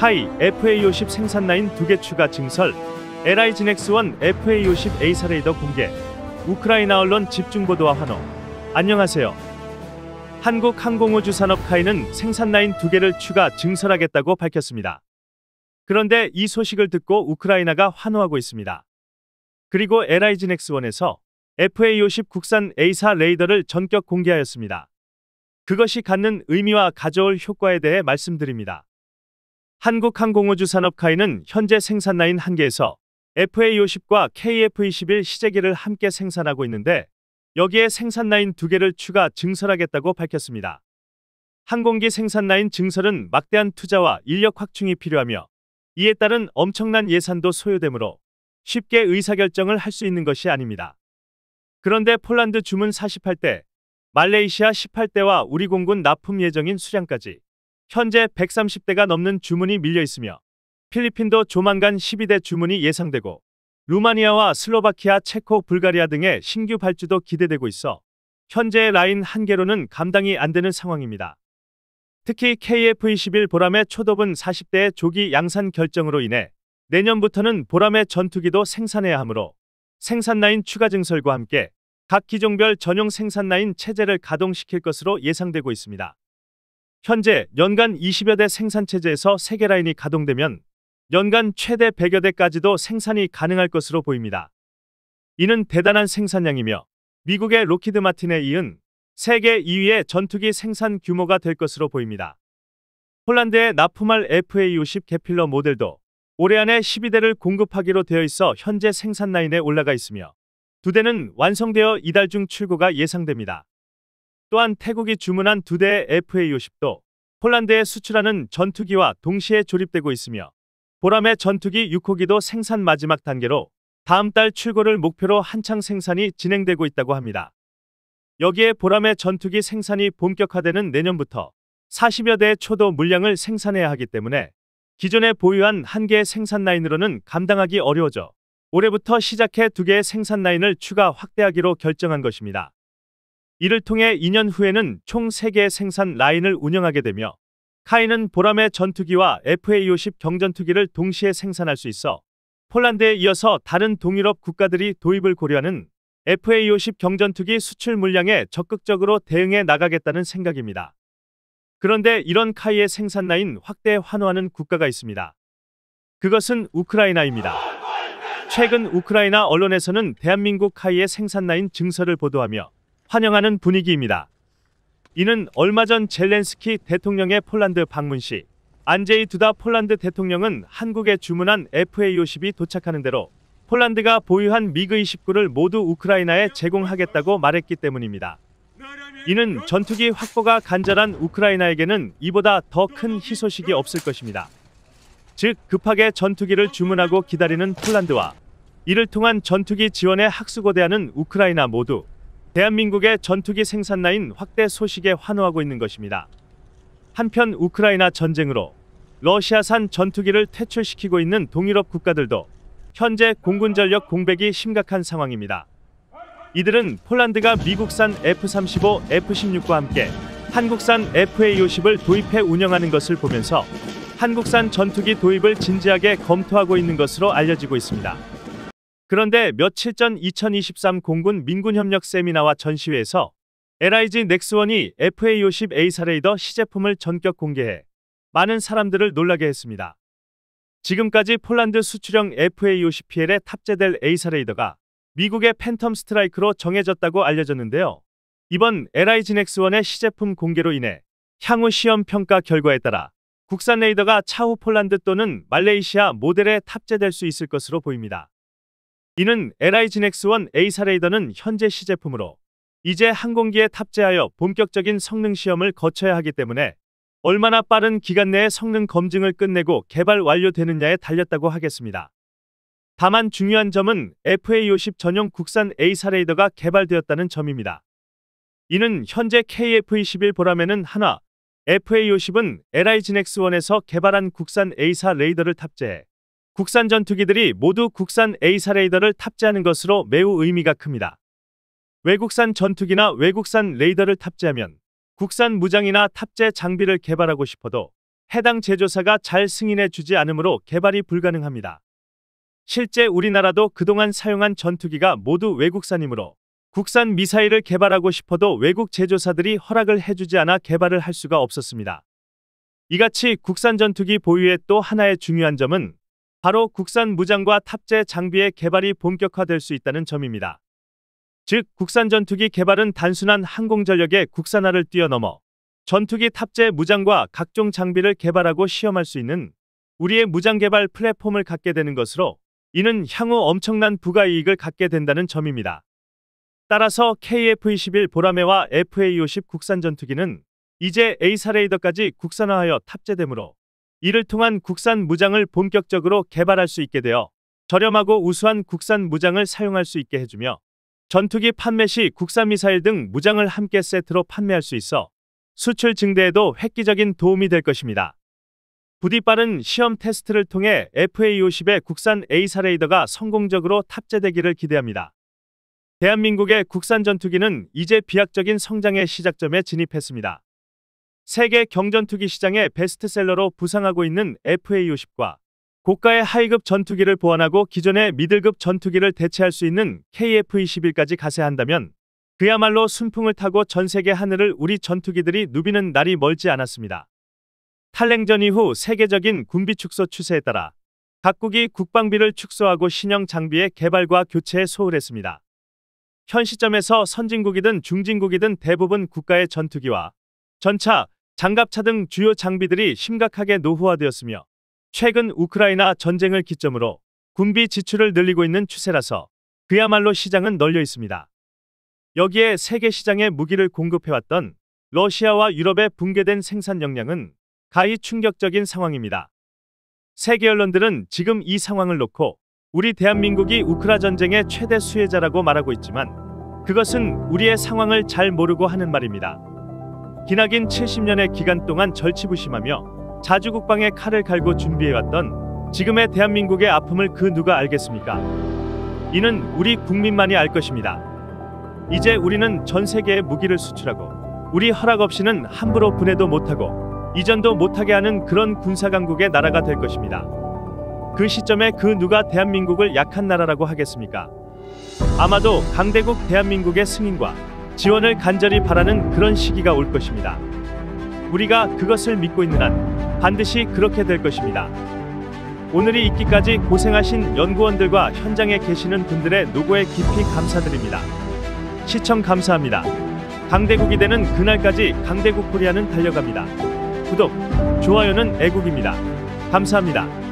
하이 FA50 생산 라인 2개 추가 증설 LI 진엑스1 FA50 A사 레이더 공개 우크라이나 언론 집중 보도와 환호 안녕하세요. 한국항공우주산업 카이는 생산 라인 2개를 추가 증설하겠다고 밝혔습니다. 그런데 이 소식을 듣고 우크라이나가 환호하고 있습니다. 그리고 LI 진엑스1에서 FA50 국산 A사 레이더를 전격 공개하였습니다. 그것이 갖는 의미와 가져올 효과에 대해 말씀드립니다. 한국항공우주산업카이는 현재 생산라인 한개에서 FA50과 KF21 e 시제기를 함께 생산하고 있는데 여기에 생산라인 두개를 추가 증설하겠다고 밝혔습니다. 항공기 생산라인 증설은 막대한 투자와 인력 확충이 필요하며 이에 따른 엄청난 예산도 소요되므로 쉽게 의사결정을 할 수 있는 것이 아닙니다. 그런데 폴란드 주문 48대, 말레이시아 18대와 우리 공군 납품 예정인 수량까지 현재 130대가 넘는 주문이 밀려 있으며 필리핀도 조만간 12대 주문이 예상되고 루마니아와 슬로바키아, 체코, 불가리아 등의 신규 발주도 기대되고 있어 현재 라인 한 개로는 감당이 안 되는 상황입니다. 특히 KF-21 보람의 초도분 40대의 조기 양산 결정으로 인해 내년부터는 보람의 전투기도 생산해야 하므로 생산 라인 추가 증설과 함께 각 기종별 전용 생산 라인 체제를 가동시킬 것으로 예상되고 있습니다. 현재 연간 20여 대 생산체제에서 세계 라인이 가동되면 연간 최대 100여 대까지도 생산이 가능할 것으로 보입니다. 이는 대단한 생산량이며 미국의 로키드 마틴에 이은 세계 2위의 전투기 생산 규모가 될 것으로 보입니다. 폴란드의 납품할 FA-50 개필러 모델도 올해 안에 12대를 공급하기로 되어 있어 현재 생산 라인에 올라가 있으며 두 대는 완성되어 이달 중 출고가 예상됩니다. 또한 태국이 주문한 두 대의 FA-50도 폴란드에 수출하는 전투기와 동시에 조립되고 있으며 보람의 전투기 6호기도 생산 마지막 단계로 다음 달 출고를 목표로 한창 생산이 진행되고 있다고 합니다. 여기에 보람의 전투기 생산이 본격화되는 내년부터 40여 대의 초도 물량을 생산해야 하기 때문에 기존에 보유한 한 개의 생산 라인으로는 감당하기 어려워져 올해부터 시작해 두 개의 생산 라인을 추가 확대하기로 결정한 것입니다. 이를 통해 2년 후에는 총 3개의 생산 라인을 운영하게 되며 카이는 보람의 전투기와 FA-50 경전투기를 동시에 생산할 수 있어 폴란드에 이어서 다른 동유럽 국가들이 도입을 고려하는 FA-50 경전투기 수출 물량에 적극적으로 대응해 나가겠다는 생각입니다. 그런데 이런 카이의 생산 라인 확대 환호하는 국가가 있습니다. 그것은 우크라이나입니다. 최근 우크라이나 언론에서는 대한민국 카이의 생산 라인 증설을 보도하며 환영하는 분위기입니다. 이는 얼마 전 젤렌스키 대통령의 폴란드 방문 시 안제이 두다 폴란드 대통령은 한국에 주문한 FA-52 도착하는 대로 폴란드가 보유한 미그29를 모두 우크라이나에 제공하겠다고 말했기 때문입니다. 이는 전투기 확보가 간절한 우크라이나에게는 이보다 더 큰 희소식이 없을 것입니다. 즉 급하게 전투기를 주문하고 기다리는 폴란드와 이를 통한 전투기 지원에 학수고대하는 우크라이나 모두 대한민국의 전투기 생산라인 확대 소식에 환호하고 있는 것입니다. 한편 우크라이나 전쟁으로 러시아산 전투기를 퇴출시키고 있는 동유럽 국가들도 현재 공군 전력 공백이 심각한 상황입니다. 이들은 폴란드가 미국산 F-35, F-16과 함께 한국산 FA-50을 도입해 운영하는 것을 보면서 한국산 전투기 도입을 진지하게 검토하고 있는 것으로 알려지고 있습니다. 그런데 며칠 전 2023 공군 민군협력 세미나와 전시회에서 LIG 넥스원이 FA50 A사레이더 시제품을 전격 공개해 많은 사람들을 놀라게 했습니다. 지금까지 폴란드 수출형 FA50PL에 탑재될 A사레이더가 미국의 팬텀 스트라이크로 정해졌다고 알려졌는데요. 이번 LIG 넥스원의 시제품 공개로 인해 향후 시험 평가 결과에 따라 국산 레이더가 차후 폴란드 또는 말레이시아 모델에 탑재될 수 있을 것으로 보입니다. 이는 LI g n x 1 A사 레이더는 현재 시제품으로 이제 항공기에 탑재하여 본격적인 성능 시험을 거쳐야 하기 때문에 얼마나 빠른 기간 내에 성능 검증을 끝내고 개발 완료되느냐에 달렸다고 하겠습니다. 다만 중요한 점은 FA50 전용 국산 A사 레이더가 개발되었다는 점입니다. 이는 현재 KF-21 e 보람에는 하나, FA50은 LI g n x 1에서 개발한 국산 A사 레이더를 탑재해 국산 전투기들이 모두 국산 A사 레이더를 탑재하는 것으로 매우 의미가 큽니다. 외국산 전투기나 외국산 레이더를 탑재하면 국산 무장이나 탑재 장비를 개발하고 싶어도 해당 제조사가 잘 승인해 주지 않으므로 개발이 불가능합니다. 실제 우리나라도 그동안 사용한 전투기가 모두 외국산이므로 국산 미사일을 개발하고 싶어도 외국 제조사들이 허락을 해주지 않아 개발을 할 수가 없었습니다. 이같이 국산 전투기 보유의 또 하나의 중요한 점은 바로 국산 무장과 탑재 장비의 개발이 본격화될 수 있다는 점입니다. 즉, 국산 전투기 개발은 단순한 항공전력의 국산화를 뛰어넘어 전투기 탑재 무장과 각종 장비를 개발하고 시험할 수 있는 우리의 무장 개발 플랫폼을 갖게 되는 것으로 이는 향후 엄청난 부가 이익을 갖게 된다는 점입니다. 따라서 KF-21 보라매와 FA-50 국산 전투기는 이제 A사 레이더까지 국산화하여 탑재되므로 이를 통한 국산 무장을 본격적으로 개발할 수 있게 되어 저렴하고 우수한 국산 무장을 사용할 수 있게 해주며 전투기 판매 시 국산 미사일 등 무장을 함께 세트로 판매할 수 있어 수출 증대에도 획기적인 도움이 될 것입니다. 부디 빠른 시험 테스트를 통해 FA50의 국산 A사 레이더가 성공적으로 탑재되기를 기대합니다. 대한민국의 국산 전투기는 이제 비약적인 성장의 시작점에 진입했습니다. 세계 경전투기 시장의 베스트셀러로 부상하고 있는 FA-50과 고가의 하위급 전투기를 보완하고 기존의 미들급 전투기를 대체할 수 있는 KF-21까지 가세한다면 그야말로 순풍을 타고 전 세계 하늘을 우리 전투기들이 누비는 날이 멀지 않았습니다. 탈냉전 이후 세계적인 군비 축소 추세에 따라 각국이 국방비를 축소하고 신형 장비의 개발과 교체에 소홀했습니다. 현 시점에서 선진국이든 중진국이든 대부분 국가의 전투기와 전차, 장갑차 등 주요 장비들이 심각하게 노후화되었으며 최근 우크라이나 전쟁을 기점으로 군비 지출을 늘리고 있는 추세라서 그야말로 시장은 널려 있습니다. 여기에 세계 시장에 무기를 공급해왔던 러시아와 유럽의 붕괴된 생산 역량은 가히 충격적인 상황입니다. 세계 언론들은 지금 이 상황을 놓고 우리 대한민국이 우크라 전쟁의 최대 수혜자라고 말하고 있지만 그것은 우리의 상황을 잘 모르고 하는 말입니다. 기나긴 70년의 기간 동안 절치부심하며 자주국방에 칼을 갈고 준비해왔던 지금의 대한민국의 아픔을 그 누가 알겠습니까? 이는 우리 국민만이 알 것입니다. 이제 우리는 전 세계에 무기를 수출하고 우리 허락 없이는 함부로 분해도 못하고 이전도 못하게 하는 그런 군사강국의 나라가 될 것입니다. 그 시점에 그 누가 대한민국을 약한 나라라고 하겠습니까? 아마도 강대국 대한민국의 승인과 지원을 간절히 바라는 그런 시기가 올 것입니다. 우리가 그것을 믿고 있는 한 반드시 그렇게 될 것입니다. 오늘이 있기까지 고생하신 연구원들과 현장에 계시는 분들의 노고에 깊이 감사드립니다. 시청 감사합니다. 강대국이 되는 그날까지 강대국 코리아는 달려갑니다. 구독, 좋아요는 애국입니다. 감사합니다.